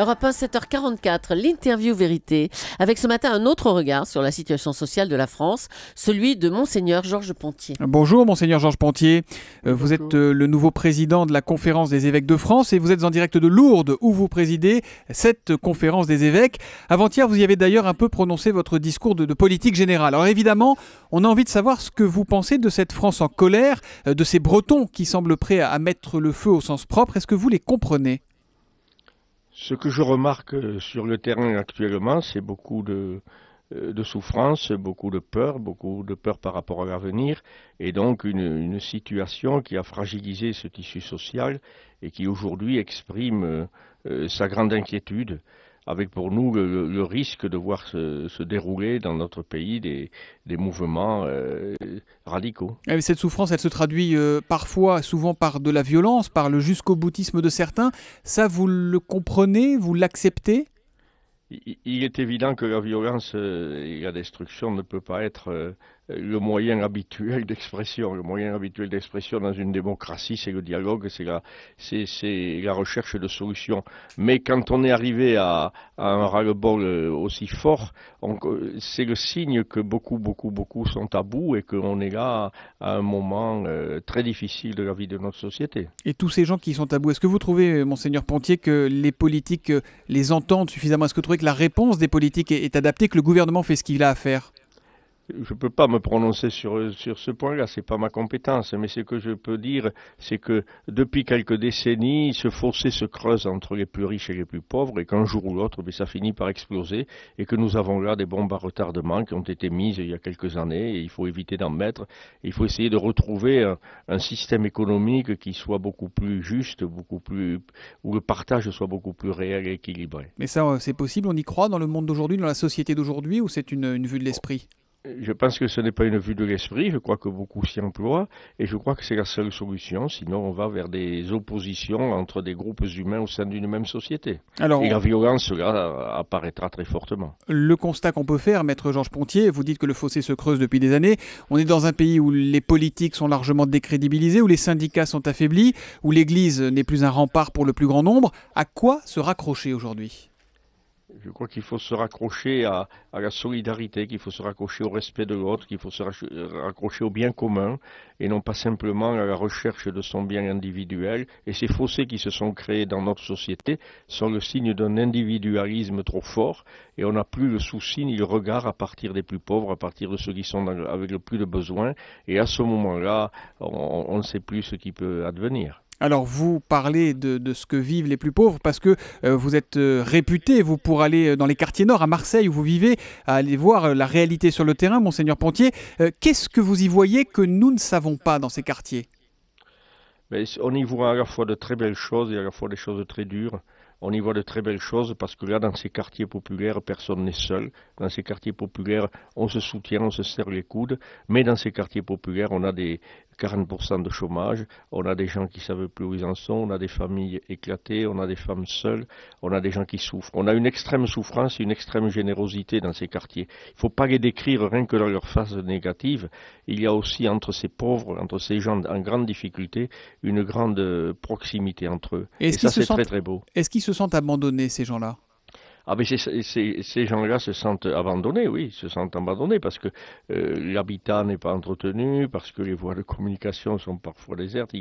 Europe 1, 7h44, l'interview vérité, avec ce matin un autre regard sur la situation sociale de la France, celui de Monseigneur Georges Pontier. Bonjour Monseigneur Georges Pontier, euh, vous êtes euh, le nouveau président de la conférence des évêques de France et vous êtes en direct de Lourdes où vous présidez cette conférence des évêques. Avant-hier, vous y avez d'ailleurs un peu prononcé votre discours de, politique générale. Alors évidemment, on a envie de savoir ce que vous pensez de cette France en colère, euh, de ces Bretons qui semblent prêts à mettre le feu au sens propre. Est-ce que vous les comprenez ce que je remarque euh, sur le terrain actuellement, c'est beaucoup euh, de, souffrance, beaucoup de peur, beaucoup de peur par rapport à l'avenir, et donc une, situation qui a fragilisé ce tissu social et qui aujourd'hui exprime euh, sa grande inquiétude avec pour nous le, risque de voir se, dérouler dans notre pays des, mouvements euh, radicaux. Eh cette souffrance, elle se traduit euh, parfois, souvent par de la violence, par le jusqu'au boutisme de certains. Ça, vous le comprenez, vous l'acceptez il, est évident que la violence euh, et la destruction ne peut pas être le moyen habituel d'expression. Le moyen habituel d'expression dans une démocratie, c'est le dialogue, c'est la, c'est, la recherche de solutions. Mais quand on est arrivé à, un ras-le-bol euh, aussi fort, euh, c'est le signe que beaucoup, beaucoup, beaucoup sont à bout et qu'on est là à un moment euh, très difficile de la vie de notre société. Et tous ces gens qui sont à bout, est-ce que vous trouvez, monseigneur Pontier, que les politiques les entendent suffisamment Est-ce que vous trouvez que la réponse des politiques est adaptée, que le gouvernement fait ce qu'il a à faire je ne peux pas me prononcer sur, sur ce point-là, ce n'est pas ma compétence, mais ce que je peux dire, c'est que depuis quelques décennies, ce fossé se creuse entre les plus riches et les plus pauvres, et qu'un jour ou l'autre, ça finit par exploser, et que nous avons là des bombes à retardement qui ont été mises il y a quelques années, et il faut éviter d'en mettre, il faut essayer de retrouver un, système économique qui soit beaucoup plus juste, beaucoup plus, où le partage soit beaucoup plus réel et équilibré. Mais ça, euh, c'est possible, on y croit dans le monde d'aujourd'hui, dans la société d'aujourd'hui, ou c'est une vue de l'esprit je pense que ce n'est pas une vue de l'esprit, je crois que beaucoup s'y emploient, et je crois que c'est la seule solution, sinon on va vers des oppositions entre des groupes humains au sein d'une même société. et la violence, cela apparaîtra très fortement. Le constat qu'on peut faire, maître Georges Pontier, vous dites que le fossé se creuse depuis des années, on est dans un pays où les politiques sont largement décrédibilisées, où les syndicats sont affaiblis, où l'Église n'est plus un rempart pour le plus grand nombre, à quoi se raccrocher aujourd'hui je crois qu'il faut se raccrocher à, la solidarité, qu'il faut se raccrocher au respect de l'autre, qu'il faut se raccrocher au bien commun et non pas simplement à la recherche de son bien individuel. Et ces fossés qui se sont créés dans notre société sont le signe d'un individualisme trop fort et on n'a plus le souci ni le regard à partir des plus pauvres, à partir de ceux qui sont avec le plus de besoins. Et à ce moment-là, on ne sait plus ce qui peut advenir. Alors vous parlez de, ce que vivent les plus pauvres parce que euh, vous êtes euh, réputé, vous pour aller euh, dans les quartiers nord, à Marseille où vous vivez, à aller voir la réalité sur le terrain, monseigneur Pontier. Qu'est-ce que vous y voyez que nous ne savons pas dans ces quartiers On y voit à la fois de très belles choses et à la fois des choses très dures on y voit de très belles choses parce que là, dans ces quartiers populaires, personne n'est seul. Dans ces quartiers populaires, on se soutient, on se serre les coudes. Mais dans ces quartiers populaires, on a des 40% de chômage, on a des gens qui ne savent plus où ils en sont, on a des familles éclatées, on a des femmes seules, on a des gens qui souffrent. On a une extrême souffrance une extrême générosité dans ces quartiers. Il ne faut pas les décrire rien que dans leur face négative. Il y a aussi entre ces pauvres, entre ces gens en grande difficulté, une grande proximité entre eux. Et, ça, c'est très très beau. Est-ce qu'ils se sentent abandonnés, ces gens-là ah mais ces gens-là se sentent abandonnés, oui, se sentent abandonnés parce que euh, l'habitat n'est pas entretenu, parce que les voies de communication sont parfois désertes,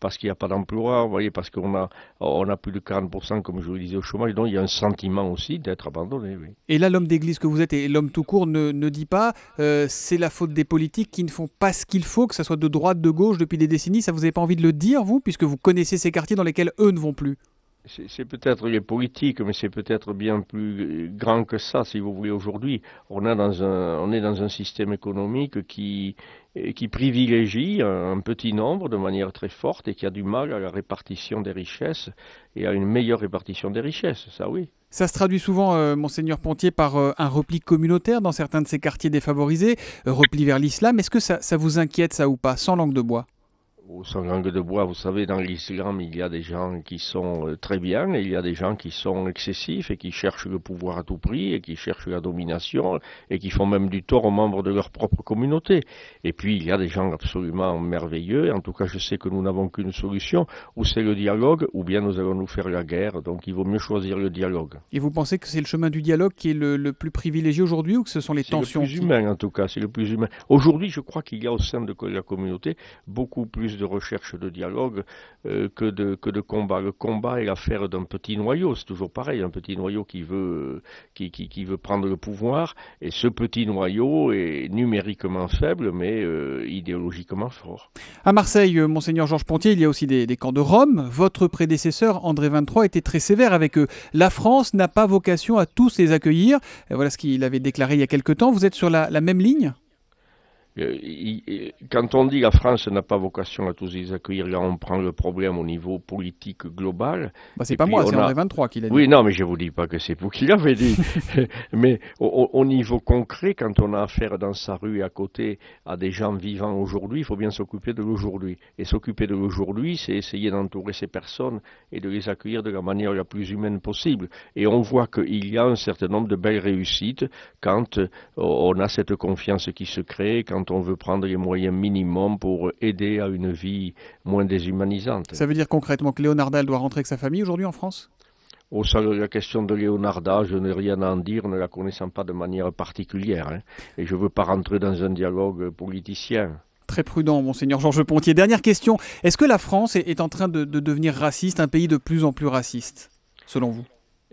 parce qu'il n'y a pas d'emploi, parce qu'on a, on a plus de 40%, comme je vous le disais, au chômage, donc il y a un sentiment aussi d'être abandonné, Et là, l'homme d'église que vous êtes et l'homme tout court ne, ne dit pas, euh, c'est la faute des politiques qui ne font pas ce qu'il faut, que ce soit de droite, de gauche, depuis des décennies, ça vous n'avez pas envie de le dire, vous, puisque vous connaissez ces quartiers dans lesquels eux ne vont plus c'est peut-être les politiques, mais c'est peut-être bien plus grand que ça, si vous voulez, aujourd'hui. On, est dans un système économique qui, privilégie un petit nombre de manière très forte et qui a du mal à la répartition des richesses et à une meilleure répartition des richesses, ça oui. Ça se traduit souvent, euh, monseigneur Pontier, par euh, un repli communautaire dans certains de ces quartiers défavorisés, euh, repli vers l'islam. Est-ce que ça vous inquiète, ça ou pas, sans langue de bois au sans de bois, vous savez, dans l'islam, il y a des gens qui sont euh, très bien, et il y a des gens qui sont excessifs et qui cherchent le pouvoir à tout prix, et qui cherchent la domination, et qui font même du tort aux membres de leur propre communauté. Et puis, il y a des gens absolument merveilleux, en tout cas, je sais que nous n'avons qu'une solution, ou c'est le dialogue, ou bien nous allons nous faire la guerre, donc il vaut mieux choisir le dialogue. Et vous pensez que c'est le chemin du dialogue qui est le, plus privilégié aujourd'hui, ou que ce sont les tensions le plus humain, en tout cas, c'est le plus humain. Aujourd'hui, je crois qu'il y a au sein de la communauté beaucoup plus de recherche de dialogue euh, que, de, que de combat. Le combat est l'affaire d'un petit noyau, c'est toujours pareil, un petit noyau qui veut, qui, qui, veut prendre le pouvoir, et ce petit noyau est numériquement faible, mais euh, idéologiquement fort. À Marseille, euh, monseigneur Georges Pontier, il y a aussi des, camps de Rome. Votre prédécesseur, André XXIII, était très sévère avec eux. La France n'a pas vocation à tous les accueillir. Voilà ce qu'il avait déclaré il y a quelque temps. Vous êtes sur la même ligne euh, quand on dit la France n'a pas vocation à tous les accueillir, là on prend le problème au niveau politique global. Bah, c'est pas moi, c'est a... 23 qui l'a dit. Oui, non, mais je vous dis pas que c'est vous qui l'avez dit. mais au, au, niveau concret, quand on a affaire dans sa rue et à côté à des gens vivants aujourd'hui, il faut bien s'occuper de l'aujourd'hui. Et s'occuper de l'aujourd'hui, c'est essayer d'entourer ces personnes et de les accueillir de la manière la plus humaine possible. Et on voit qu'il y a un certain nombre de belles réussites quand euh, on a cette confiance qui se crée, quand on veut prendre les moyens minimums pour aider à une vie moins déshumanisante. Ça veut dire concrètement que Léonarda, doit rentrer avec sa famille aujourd'hui en France oh, au de la question de Leonarda, je n'ai rien à en dire, ne la connaissant pas de manière particulière. Hein. Et je ne veux pas rentrer dans un dialogue politicien. Très prudent, monseigneur Georges Pontier. Dernière question, est-ce que la France est en train de devenir raciste, un pays de plus en plus raciste, selon vous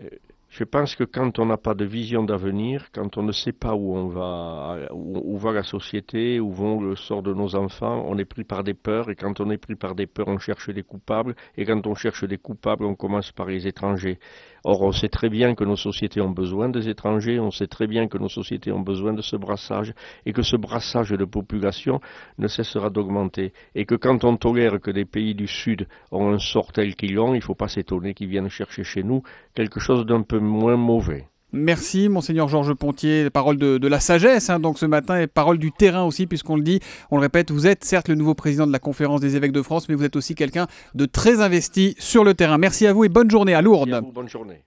euh, je pense que quand on n'a pas de vision d'avenir, quand on ne sait pas où on va, où, va la société, où vont le sort de nos enfants, on est pris par des peurs et quand on est pris par des peurs, on cherche des coupables et quand on cherche des coupables, on commence par les étrangers. Or, on sait très bien que nos sociétés ont besoin des étrangers, on sait très bien que nos sociétés ont besoin de ce brassage, et que ce brassage de population ne cessera d'augmenter. Et que quand on tolère que des pays du Sud ont un sort tel qu'ils l'ont, il ne faut pas s'étonner qu'ils viennent chercher chez nous quelque chose d'un peu moins mauvais. Merci, Monseigneur Georges Pontier, parole de, la sagesse, hein, donc ce matin, et parole du terrain aussi, puisqu'on le dit, on le répète, vous êtes certes le nouveau président de la Conférence des évêques de France, mais vous êtes aussi quelqu'un de très investi sur le terrain. Merci à vous et bonne journée à Lourdes. bonne journée.